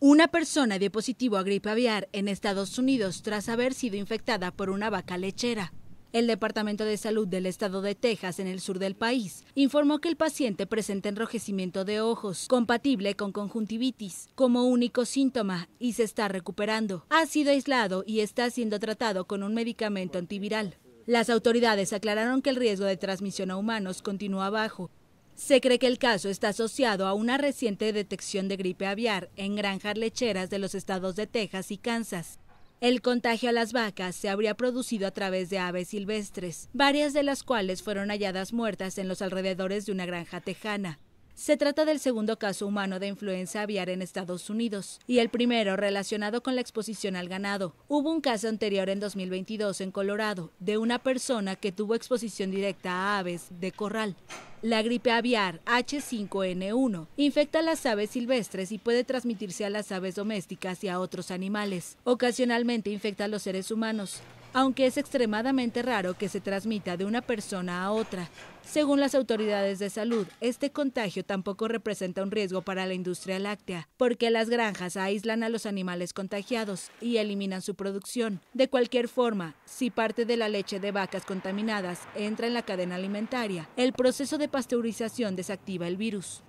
Una persona dio positivo a gripe aviar en Estados Unidos tras haber sido infectada por una vaca lechera. El Departamento de Salud del Estado de Texas, en el sur del país, informó que el paciente presenta enrojecimiento de ojos, compatible con conjuntivitis, como único síntoma, y se está recuperando. Ha sido aislado y está siendo tratado con un medicamento antiviral. Las autoridades aclararon que el riesgo de transmisión a humanos continúa bajo se cree que el caso está asociado a una reciente detección de gripe aviar en granjas lecheras de los estados de Texas y Kansas. El contagio a las vacas se habría producido a través de aves silvestres, varias de las cuales fueron halladas muertas en los alrededores de una granja tejana. Se trata del segundo caso humano de influenza aviar en Estados Unidos y el primero relacionado con la exposición al ganado. Hubo un caso anterior en 2022 en Colorado de una persona que tuvo exposición directa a aves de corral. La gripe aviar H5N1 infecta a las aves silvestres y puede transmitirse a las aves domésticas y a otros animales. Ocasionalmente infecta a los seres humanos aunque es extremadamente raro que se transmita de una persona a otra. Según las autoridades de salud, este contagio tampoco representa un riesgo para la industria láctea, porque las granjas aíslan a los animales contagiados y eliminan su producción. De cualquier forma, si parte de la leche de vacas contaminadas entra en la cadena alimentaria, el proceso de pasteurización desactiva el virus.